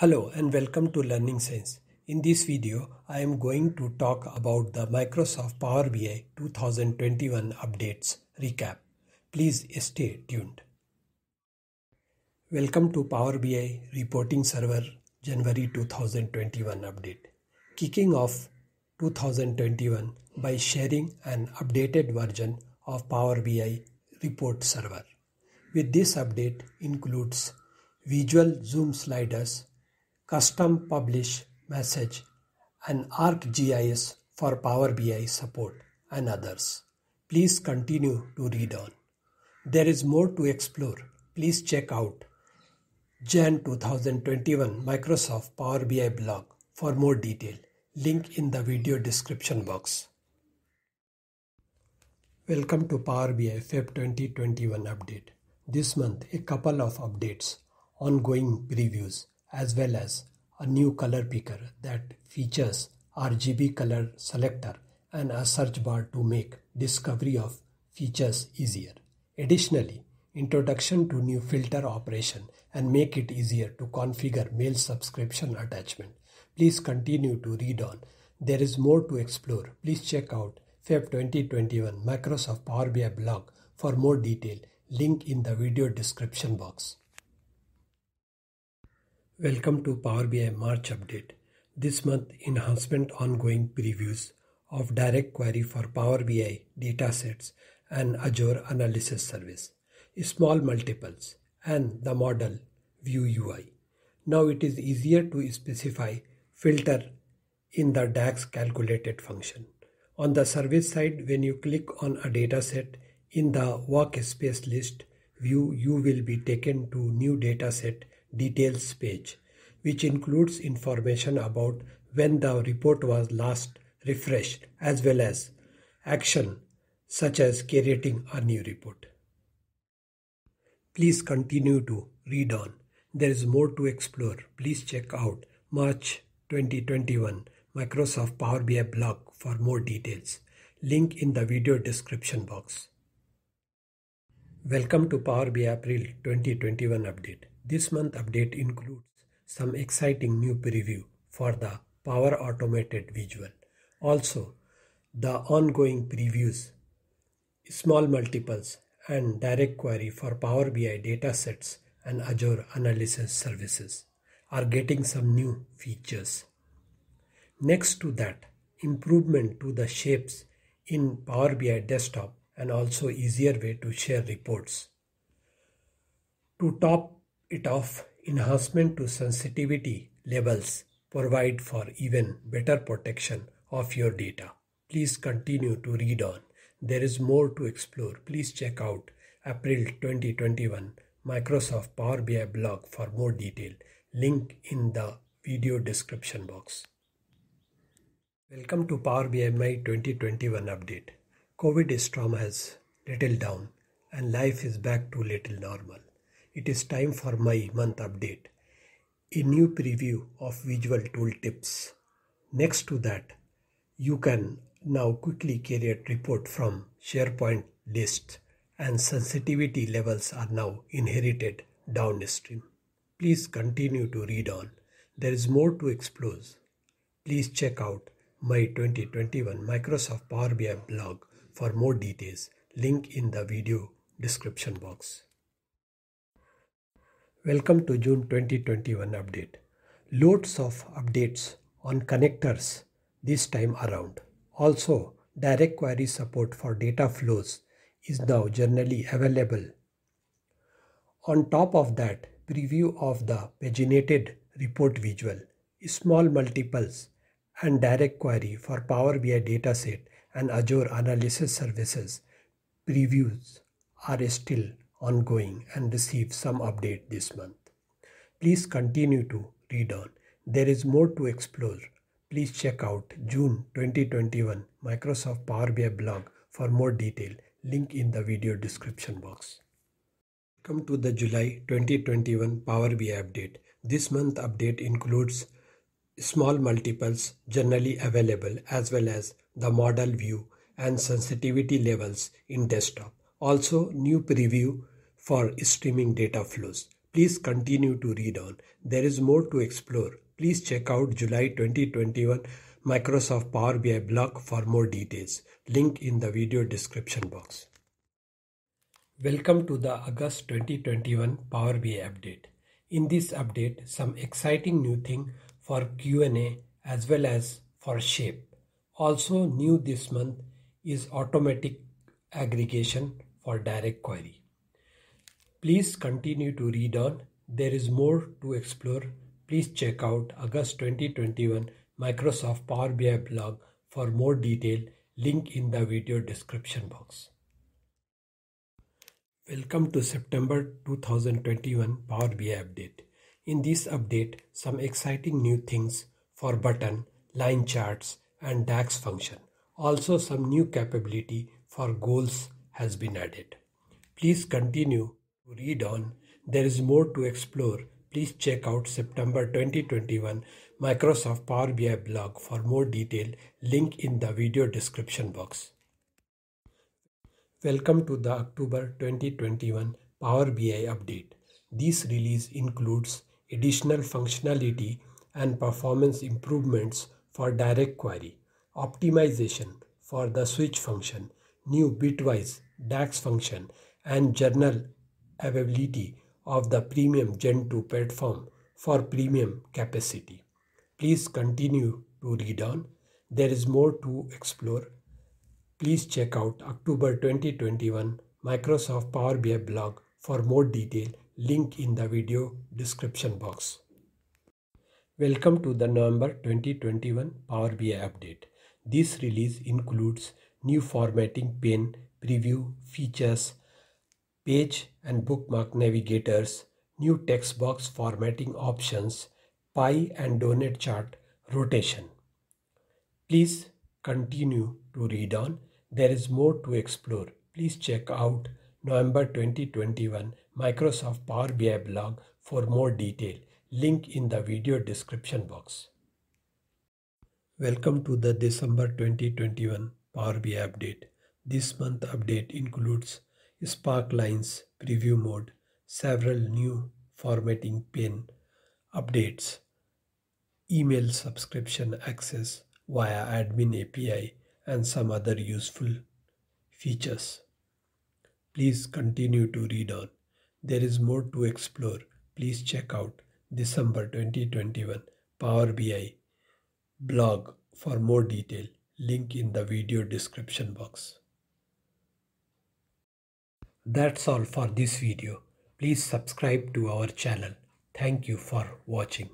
Hello and welcome to Learning Sense. In this video, I am going to talk about the Microsoft Power BI 2021 updates recap. Please stay tuned. Welcome to Power BI Reporting Server January 2021 update. Kicking off 2021 by sharing an updated version of Power BI Report Server. With this update includes visual zoom sliders custom publish message and ArcGIS for Power BI support and others. Please continue to read on. There is more to explore. Please check out Jan 2021 Microsoft Power BI blog for more detail. Link in the video description box. Welcome to Power BI Feb 2021 update. This month, a couple of updates, ongoing previews, as well as a new color picker that features RGB color selector and a search bar to make discovery of features easier. Additionally, introduction to new filter operation and make it easier to configure mail subscription attachment. Please continue to read on. There is more to explore. Please check out Feb 2021 Microsoft Power BI blog for more detail. Link in the video description box. Welcome to Power BI March update. This month enhancement ongoing previews of direct query for Power BI datasets and Azure analysis service, small multiples and the model view UI. Now it is easier to specify filter in the DAX calculated function. On the service side, when you click on a dataset in the workspace list view, you will be taken to new dataset details page, which includes information about when the report was last refreshed as well as action such as creating a new report. Please continue to read on. There is more to explore. Please check out March 2021 Microsoft Power BI blog for more details. Link in the video description box. Welcome to Power BI April 2021 update. This month update includes some exciting new preview for the Power Automated Visual. Also, the ongoing previews, small multiples and direct query for Power BI datasets and Azure analysis services are getting some new features. Next to that, improvement to the shapes in Power BI desktop and also easier way to share reports. To top it off enhancement to sensitivity levels provide for even better protection of your data. Please continue to read on. There is more to explore. Please check out April 2021 Microsoft Power BI blog for more detail. Link in the video description box. Welcome to Power BI My 2021 update. COVID storm has little down and life is back to little normal it is time for my month update, a new preview of visual tooltips. Next to that, you can now quickly create report from SharePoint list and sensitivity levels are now inherited downstream. Please continue to read on. There is more to explore. Please check out my 2021 Microsoft Power BI blog for more details. Link in the video description box. Welcome to June 2021 update. Loads of updates on connectors this time around. Also, direct query support for data flows is now generally available. On top of that, preview of the paginated report visual, small multiples, and direct query for Power BI dataset and Azure analysis services previews are still ongoing and receive some update this month. Please continue to read on. There is more to explore. Please check out June 2021 Microsoft Power BI blog for more detail. Link in the video description box. Come to the July 2021 Power BI update. This month update includes small multiples generally available as well as the model view and sensitivity levels in desktop. Also new preview for streaming data flows. Please continue to read on. There is more to explore. Please check out July 2021 Microsoft Power BI blog for more details. Link in the video description box. Welcome to the August 2021 Power BI update. In this update, some exciting new thing for Q&A as well as for Shape. Also new this month is automatic aggregation for direct query. Please continue to read on. There is more to explore. Please check out August 2021 Microsoft Power BI blog for more detail. Link in the video description box. Welcome to September 2021 Power BI update. In this update, some exciting new things for button, line charts and DAX function. Also some new capability for goals has been added. Please continue read on, there is more to explore. Please check out September 2021 Microsoft Power BI blog for more detail. Link in the video description box. Welcome to the October 2021 Power BI update. This release includes additional functionality and performance improvements for direct query, optimization for the switch function, new bitwise DAX function, and journal availability of the Premium Gen 2 platform for premium capacity. Please continue to read on. There is more to explore. Please check out October 2021 Microsoft Power BI blog for more detail. Link in the video description box. Welcome to the November 2021 Power BI update. This release includes new formatting pane, preview, features, page and bookmark navigators, new text box formatting options, pie and donut chart rotation. Please continue to read on. There is more to explore. Please check out November 2021 Microsoft Power BI blog for more detail. Link in the video description box. Welcome to the December 2021 Power BI update. This month update includes Sparklines preview mode, several new formatting pane updates, email subscription access via admin API and some other useful features. Please continue to read on. There is more to explore. Please check out December 2021 Power BI blog for more detail. Link in the video description box. That's all for this video. Please subscribe to our channel. Thank you for watching.